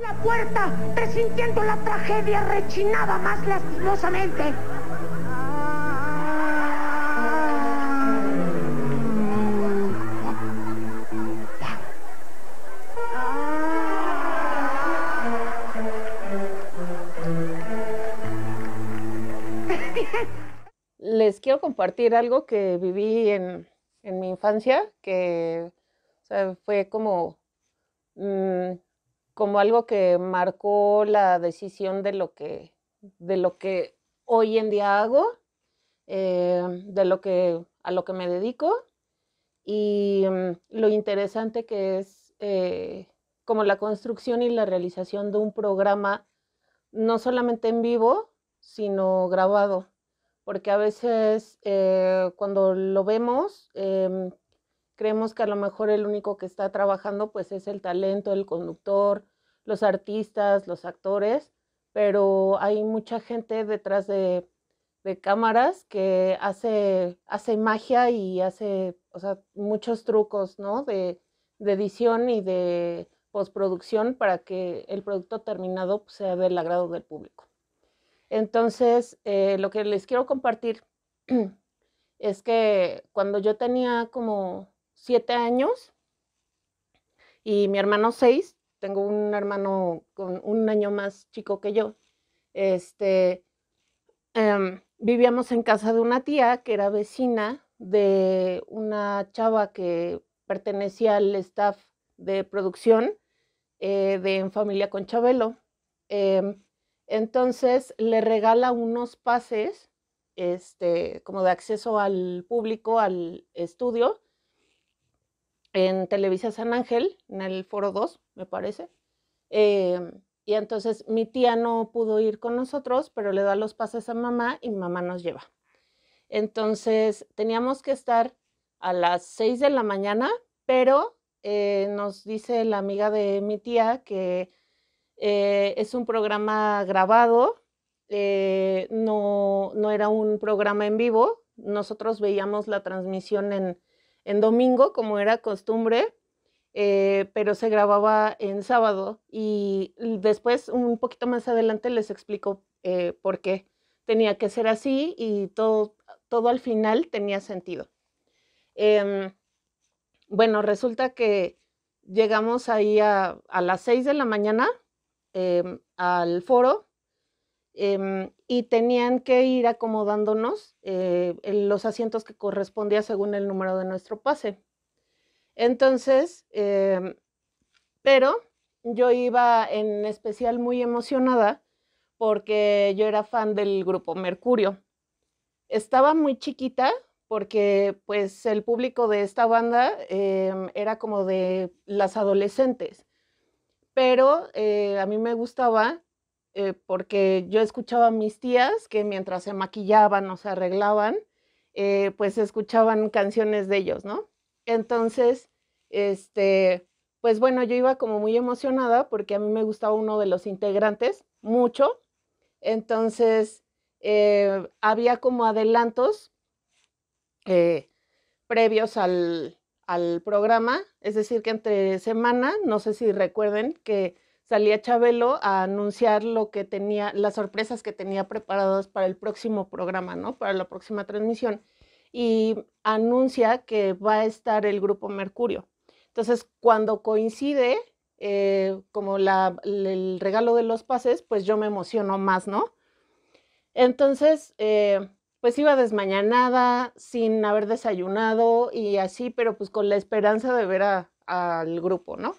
La puerta, presintiendo la tragedia, rechinaba más lastimosamente. Les quiero compartir algo que viví en, en mi infancia, que fue como mm, como algo que marcó la decisión de lo que, de lo que hoy en día hago, eh, de lo que, a lo que me dedico y mm, lo interesante que es eh, como la construcción y la realización de un programa no solamente en vivo, sino grabado, porque a veces eh, cuando lo vemos em, Creemos que a lo mejor el único que está trabajando pues es el talento, el conductor, los artistas, los actores, pero hay mucha gente detrás de, cámaras que hace, hace magia y hace muchos trucos de, edición y de postproducción para que el producto terminado pues, sea del agrado del público. Entonces, eh, lo que les quiero compartir es que cuando yo tenía como siete años y mi hermano seis. Tengo un hermano con un año más chico que yo. Este, em, vivíamos en casa de una tía que era vecina de una chava que pertenecía al staff de producción eh, de En Familia con Chabelo. Em, entonces le regala unos pases, este, como de acceso al público, al estudio, en Televisa San Ángel, en el Foro 2, me parece. Em, y entonces mi tía no pudo ir con nosotros, pero le da los pases a mamá y mamá nos lleva. Entonces teníamos que estar a las 6 de la mañana, pero eh, nos dice la amiga de mi tía que eh, es un programa grabado, eh, no, no, era un programa en vivo. Nosotros veíamos la transmisión en, en domingo, como era costumbre, eh, pero se grababa en sábado y después, un poquito más adelante, les explico eh, por qué tenía que ser así y todo, todo al final tenía sentido. Em, bueno, resulta que llegamos ahí a, las 6 de la mañana em, al foro. Em, y tenían que ir acomodándonos eh, en los asientos que correspondía según el número de nuestro pase. Entonces, em, pero yo iba en especial muy emocionada porque yo era fan del grupo Mercurio. Estaba muy chiquita porque pues el público de esta banda em, era como de las adolescentes, pero eh, a mí me gustaba eh, porque yo escuchaba a mis tías que mientras se maquillaban o se arreglaban, eh, pues escuchaban canciones de ellos, ¿no? Entonces, este, pues bueno, yo iba como muy emocionada porque a mí me gustaba uno de los integrantes mucho. Entonces, eh, había como adelantos previos al, programa, es decir, que entre semana, no sé si recuerden que salía Chabelo a anunciar lo que tenía, las sorpresas que tenía preparadas para el próximo programa, ¿no? Para la próxima transmisión. Y anuncia que va a estar el grupo Mercurio. Entonces, cuando coincide eh, como el regalo de los pases, pues yo me emociono más, ¿no? Entonces, eh, pues iba desmañanada, sin haber desayunado y así, pero pues con la esperanza de ver al grupo, ¿no?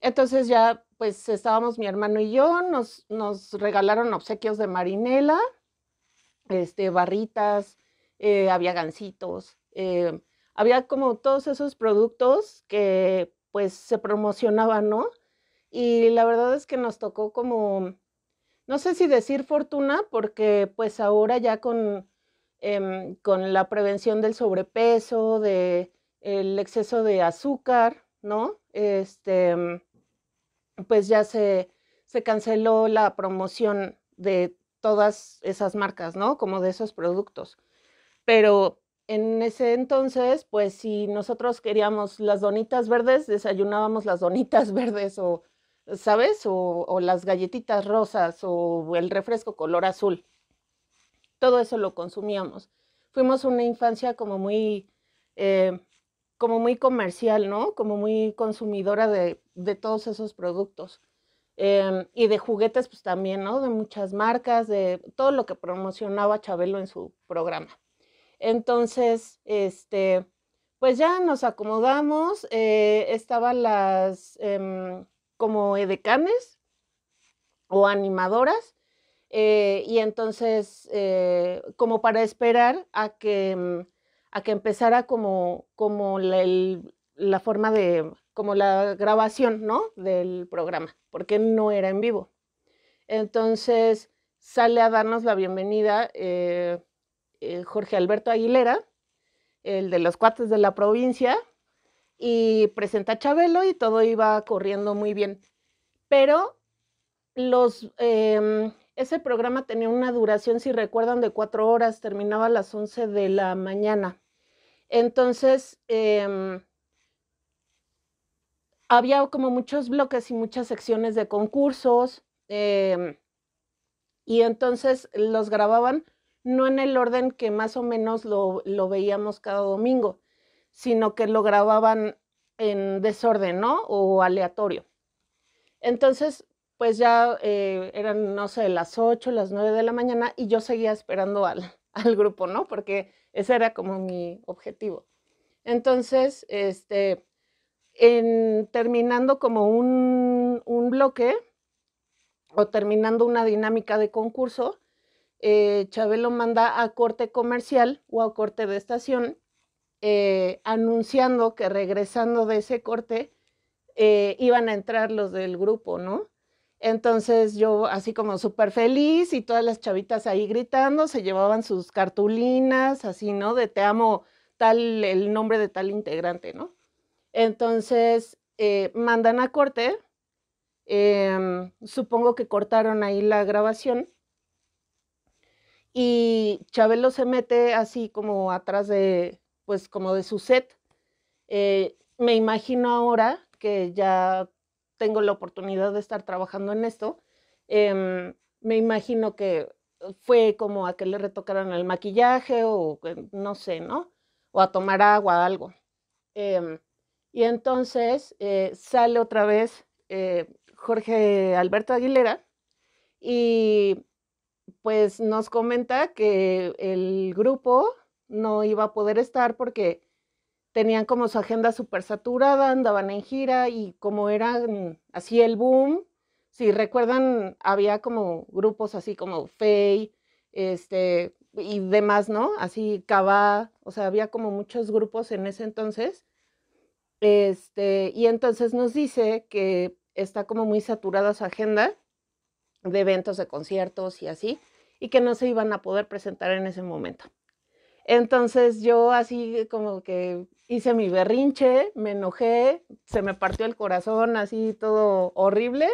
Entonces ya pues estábamos mi hermano y yo, nos, nos regalaron obsequios de marinela, este, barritas, eh, había gancitos, eh, había como todos esos productos que pues se promocionaban, ¿no? Y la verdad es que nos tocó como, no sé si decir fortuna, porque pues ahora ya con, em, con la prevención del sobrepeso, de el exceso de azúcar, ¿no? Este pues ya se, canceló la promoción de todas esas marcas, ¿no? Como de esos productos. Pero en ese entonces, pues si nosotros queríamos las donitas verdes, desayunábamos las donitas verdes o, ¿sabes? O, las galletitas rosas o el refresco color azul. Todo eso lo consumíamos. Fuimos una infancia como muy eh, como muy comercial, ¿no? Como muy consumidora de, todos esos productos. Em, y de juguetes, pues también, ¿no? De muchas marcas, de todo lo que promocionaba Chabelo en su programa. Entonces, este, pues ya nos acomodamos. Eh, estaban las em, como edecanes o animadoras. Eh, y entonces, eh, como para esperar a que em, a que empezara como, como la, forma de, como la grabación, ¿no? Del programa, porque no era en vivo. Entonces sale a darnos la bienvenida eh, eh, Jorge Alberto Aguilera, el de los cuates de la provincia, y presenta a Chabelo y todo iba corriendo muy bien. Pero los, em, ese programa tenía una duración, si recuerdan, de cuatro horas, terminaba a las once de la mañana. Entonces, em, había como muchos bloques y muchas secciones de concursos. Em, y entonces los grababan no en el orden que más o menos lo, veíamos cada domingo, sino que lo grababan en desorden, ¿no? O aleatorio. Entonces, pues ya eh, eran, no sé, las 8, las 9 de la mañana y yo seguía esperando al, al grupo, ¿no? Porque ese era como mi objetivo. Entonces, este, en, terminando como un, bloque o terminando una dinámica de concurso, eh, Chabelo manda a corte comercial o a corte de estación, eh, anunciando que regresando de ese corte eh, iban a entrar los del grupo, ¿no? Entonces yo así como súper feliz y todas las chavitas ahí gritando, se llevaban sus cartulinas, así, ¿no? De te amo tal, el nombre de tal integrante, ¿no? Entonces eh, mandan a corte, em, supongo que cortaron ahí la grabación y Chabelo se mete así como atrás de, pues como de su set. Eh, me imagino ahora que ya tengo la oportunidad de estar trabajando en esto, em, me imagino que fue como a que le retocaran el maquillaje o no sé, ¿no? O a tomar agua, algo. Em, y entonces eh, sale otra vez eh, Jorge Alberto Aguilera y pues nos comenta que el grupo no iba a poder estar porque tenían como su agenda súper saturada, andaban en gira y como eran así el boom, si recuerdan, había como grupos así como Fey, este, y demás, ¿no? Así Cava, o sea, había como muchos grupos en ese entonces. Este, y entonces nos dice que está como muy saturada su agenda de eventos, de conciertos y así, y que no se iban a poder presentar en ese momento. Entonces yo así como que hice mi berrinche, me enojé, se me partió el corazón así todo horrible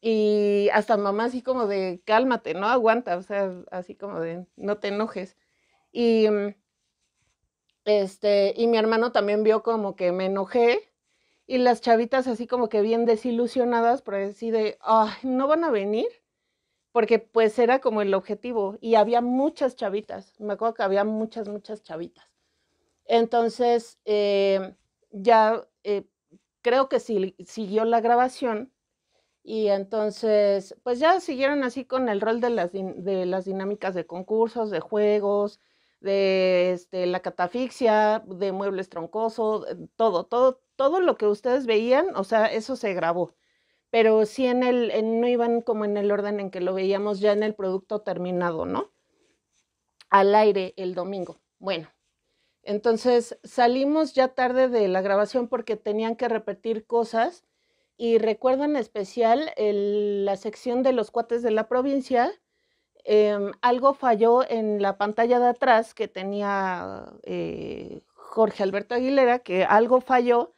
y hasta mamá así como de cálmate, no aguanta, o sea, así como de no te enojes. Y mm, este y mi hermano también vio como que me enojé y las chavitas así como que bien desilusionadas, pero así de, "Ay, no van a venir." porque pues era como el objetivo y había muchas chavitas, me acuerdo que había muchas, muchas chavitas. Entonces, eh, ya eh, creo que sí siguió la grabación y entonces, pues ya siguieron así con el rol de las, de las dinámicas de concursos, de juegos, de este, la catafixia, de muebles troncosos, eh, todo, todo, todo lo que ustedes veían, o sea, eso se grabó pero sí en el, no iban como en el orden en que lo veíamos ya en el producto terminado, ¿no? Al aire el domingo. Bueno, entonces salimos ya tarde de la grabación porque tenían que repetir cosas y recuerdo en especial la sección de los cuates de la provincia. Em, algo falló en la pantalla de atrás que tenía eh, Jorge Alberto Aguilera, que algo falló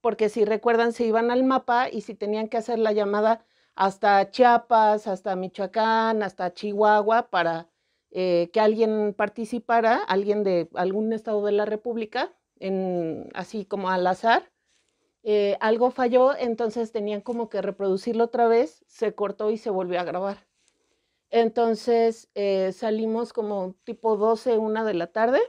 porque si recuerdan, se iban al mapa y si tenían que hacer la llamada hasta Chiapas, hasta Michoacán, hasta Chihuahua, para eh, que alguien participara, alguien de algún estado de la República, así como al azar. Eh, algo falló, entonces tenían como que reproducirlo otra vez, se cortó y se volvió a grabar. Entonces eh, salimos como tipo 12, 1 de la tarde.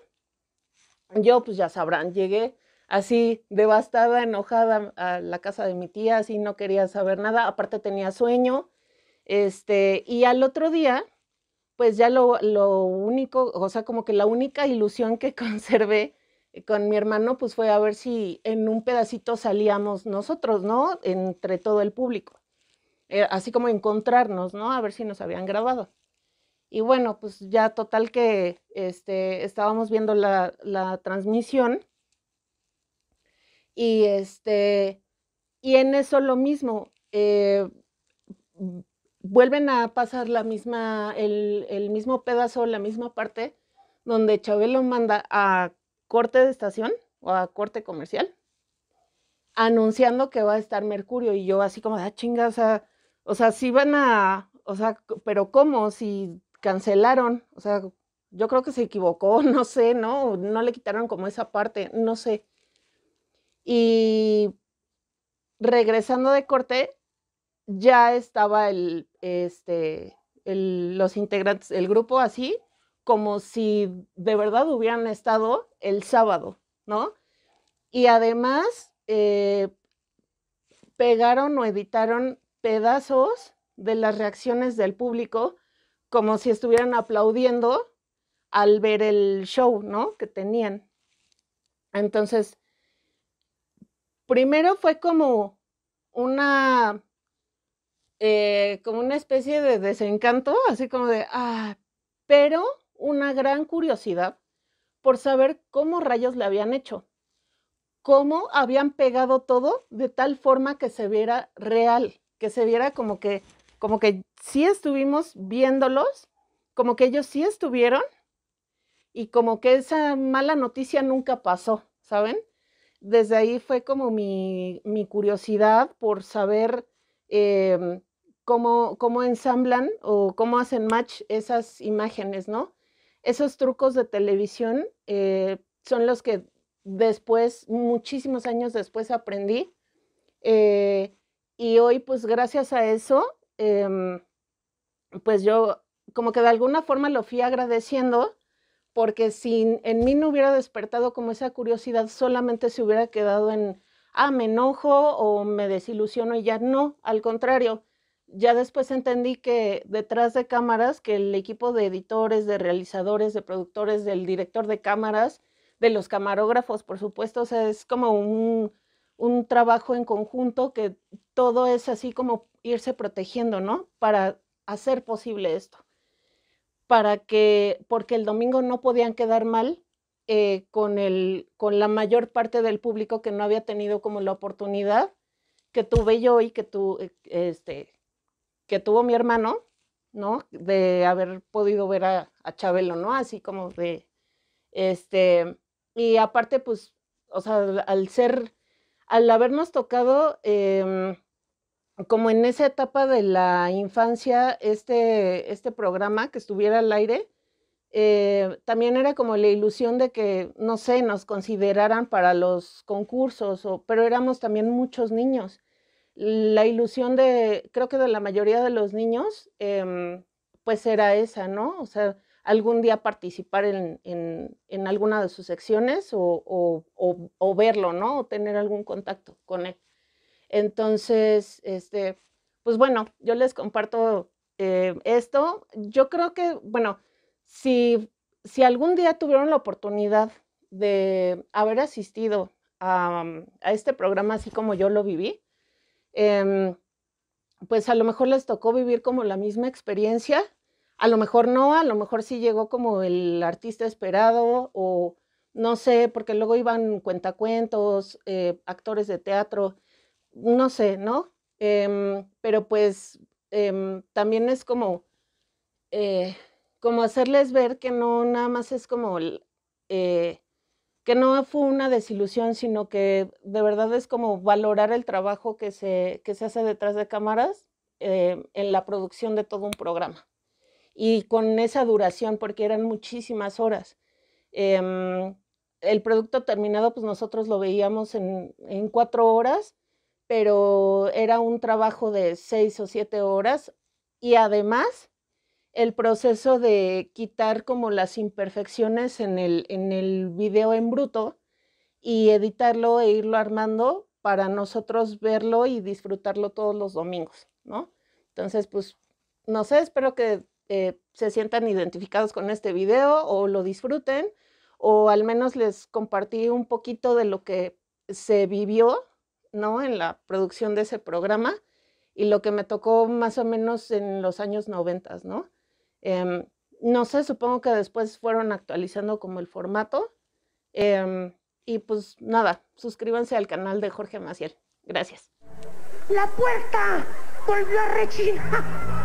Yo, pues ya sabrán, llegué así devastada, enojada a la casa de mi tía, así no quería saber nada, aparte tenía sueño, este, y al otro día, pues ya lo, único, o sea, como que la única ilusión que conservé con mi hermano, pues fue a ver si en un pedacito salíamos nosotros, ¿no? Entre todo el público, eh, así como encontrarnos, ¿no? A ver si nos habían grabado. Y bueno, pues ya total que este, estábamos viendo la, la transmisión y, este, y en eso lo mismo, eh, mm, vuelven a pasar la misma, el, el, mismo pedazo, la misma parte, donde Chabelo manda a corte de estación o a corte comercial, anunciando que va a estar Mercurio. Y yo así como, ah, chinga, o sea, o sea, si van a, o sea, pero ¿cómo? Si cancelaron, o sea, yo creo que se equivocó, no sé, ¿no? No le quitaron como esa parte, no sé. Y regresando de corte, ya estaba el, este, los integrantes, el grupo así, como si de verdad hubieran estado el sábado, ¿no? Y además eh, pegaron o editaron pedazos de las reacciones del público como si estuvieran aplaudiendo al ver el show, ¿no? Que tenían. Entonces, primero fue como una, eh, como una especie de desencanto, así como de, ah, pero una gran curiosidad por saber cómo rayos le habían hecho, cómo habían pegado todo de tal forma que se viera real, que se viera como que, como que sí estuvimos viéndolos, como que ellos sí estuvieron y como que esa mala noticia nunca pasó, ¿saben? desde ahí fue como mi, curiosidad por saber em, cómo, ensamblan o cómo hacen match esas imágenes, ¿no? Esos trucos de televisión eh, son los que después, muchísimos años después aprendí. Eh, y hoy, pues gracias a eso, em, pues yo como que de alguna forma lo fui agradeciendo porque si en mí no hubiera despertado como esa curiosidad, solamente se hubiera quedado en, ah, me enojo o me desilusiono y ya no, al contrario, ya después entendí que detrás de cámaras, que el equipo de editores, de realizadores, de productores, del director de cámaras, de los camarógrafos, por supuesto, o sea, es como un, un trabajo en conjunto que todo es así como irse protegiendo, ¿no? Para hacer posible esto para que, porque el domingo no podían quedar mal eh, con, el, con la mayor parte del público que no había tenido como la oportunidad que tuve yo y que, tu, eh, este, que tuvo mi hermano, ¿no? De haber podido ver a, Chabelo, ¿no? Así como de, este, y aparte, pues, o sea, al ser, al habernos tocado em, como en esa etapa de la infancia, este, este programa que estuviera al aire, eh, también era como la ilusión de que, no sé, nos consideraran para los concursos, pero éramos también muchos niños. La ilusión de, creo que de la mayoría de los niños, em, pues era esa, ¿no? O sea, algún día participar en, alguna de sus secciones o, o verlo, ¿no? O tener algún contacto con él. Entonces, este, pues bueno, yo les comparto eh, esto. Yo creo que, bueno, si, algún día tuvieron la oportunidad de haber asistido a, um, este programa así como yo lo viví, em, pues a lo mejor les tocó vivir como la misma experiencia, a lo mejor no, a lo mejor sí llegó como el artista esperado o no sé, porque luego iban cuentacuentos, eh, actores de teatro, no sé, ¿no? Em, pero pues em, también es como, eh, como hacerles ver que no nada más es como, eh, que no fue una desilusión, sino que de verdad es como valorar el trabajo que se, hace detrás de cámaras em, en la producción de todo un programa. Y con esa duración, porque eran muchísimas horas el producto terminado, pues nosotros lo veíamos en, en, cuatro horas pero era un trabajo de seis o siete horas y además el proceso de quitar como las imperfecciones en el, en video en bruto y editarlo e irlo armando para nosotros verlo y disfrutarlo todos los domingos, ¿no? Entonces, pues, no sé, espero que eh, se sientan identificados con este video o lo disfruten o al menos les compartí un poquito de lo que se vivió ¿no? En la producción de ese programa y lo que me tocó más o menos en los años 90, ¿no? Em, no sé, supongo que después fueron actualizando como el formato. Em, y pues nada, suscríbanse al canal de Jorge Maciel. Gracias. La puerta volvió a rechinar.